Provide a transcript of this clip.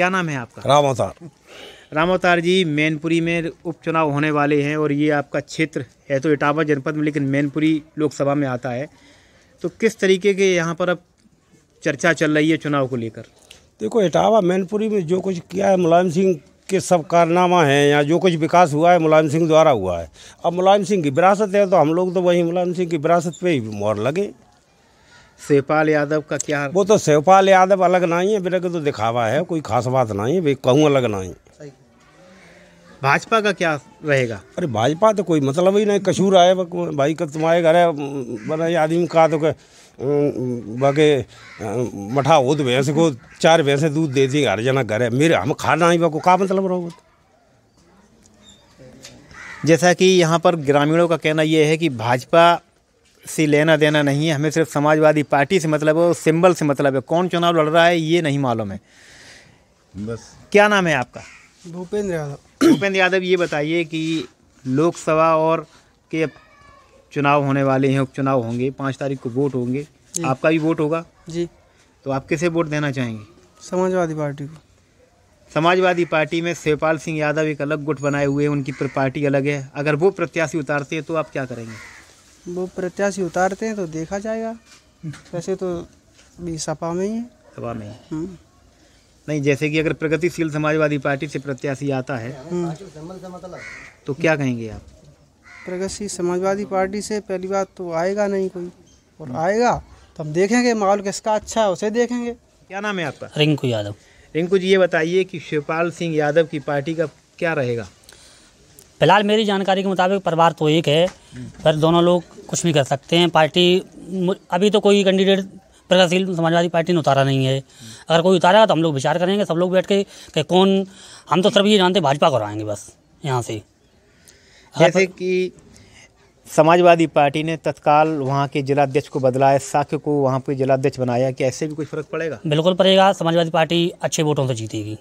क्या नाम है आपका राम अवतार राम अवतार जी मैनपुरी में उपचुनाव होने वाले हैं और ये आपका क्षेत्र है तो इटावा जनपद में लेकिन मैनपुरी लोकसभा में आता है तो किस तरीके के यहाँ पर अब चर्चा चल रही है चुनाव को लेकर देखो इटावा मैनपुरी में जो कुछ किया है मुलायम सिंह के सब कारनामा हैं या जो कुछ विकास हुआ है मुलायम सिंह द्वारा हुआ है अब मुलायम सिंह की विरासत है तो हम लोग तो वही मुलायम सिंह की विरासत पे ही मोहर लगे शिवपाल यादव का क्या वो तो शिवपाल यादव अलग नहीं है बिना तो दिखावा है कोई खास बात नहीं है भाई कहूँ अलग नहीं भाजपा का क्या रहेगा अरे भाजपा तो कोई मतलब ही नहीं कसूर आए भाई का तुम्हारे घर है बना आदमी कहा तो बाकी मठा हो तो भैंस को चार भैंसे दूध दे दी हर जना घर है मेरे हम खाना ही बाको का मतलब रहो तो? जैसा कि यहाँ पर ग्रामीणों का कहना यह है कि भाजपा से लेना देना नहीं है हमें सिर्फ समाजवादी पार्टी से मतलब है और सिंबल से मतलब है कौन चुनाव लड़ रहा है ये नहीं मालूम है बस क्या नाम है आपका भूपेंद्र यादव भूपेंद्र यादव ये बताइए कि लोकसभा और के चुनाव होने वाले हैं उपचुनाव होंगे पाँच तारीख को वोट होंगे आपका भी वोट होगा जी तो आप किसे वोट देना चाहेंगे समाजवादी पार्टी को समाजवादी पार्टी में शिवपाल सिंह यादव एक अलग गुट बनाए हुए हैं उनकी पार्टी अलग है अगर वो प्रत्याशी उतारते हैं तो आप क्या करेंगे वो प्रत्याशी उतारते हैं तो देखा जाएगा वैसे तो भी सपा में ही है सपा में ही हम्म। नहीं जैसे कि अगर प्रगतिशील समाजवादी पार्टी से प्रत्याशी आता है तो क्या कहेंगे आप प्रगतिशील समाजवादी पार्टी से पहली बात तो आएगा नहीं कोई और आएगा तो हम देखेंगे माहौल किसका अच्छा है उसे देखेंगे क्या नाम है आपका रिंकू यादव रिंकू जी ये बताइए कि शिवपाल सिंह यादव की पार्टी का क्या रहेगा फिलहाल मेरी जानकारी के मुताबिक परिवार तो एक है पर दोनों लोग कुछ भी कर सकते हैं पार्टी अभी तो कोई कैंडिडेट प्रगतिशील समाजवादी पार्टी ने उतारा नहीं है अगर कोई उतारा तो हम लोग विचार करेंगे सब लोग बैठ के कि कौन हम तो सिर्फ ये जानते भाजपा कराएंगे बस यहाँ से जैसे कि समाजवादी पार्टी ने तत्काल वहाँ के जिलाध्यक्ष को बदलाया साख्य को वहाँ पर जिलाध्यक्ष बनाया कि ऐसे भी कुछ फर्क पड़ेगा बिल्कुल पड़ेगा समाजवादी पार्टी अच्छे वोटों से जीतेगी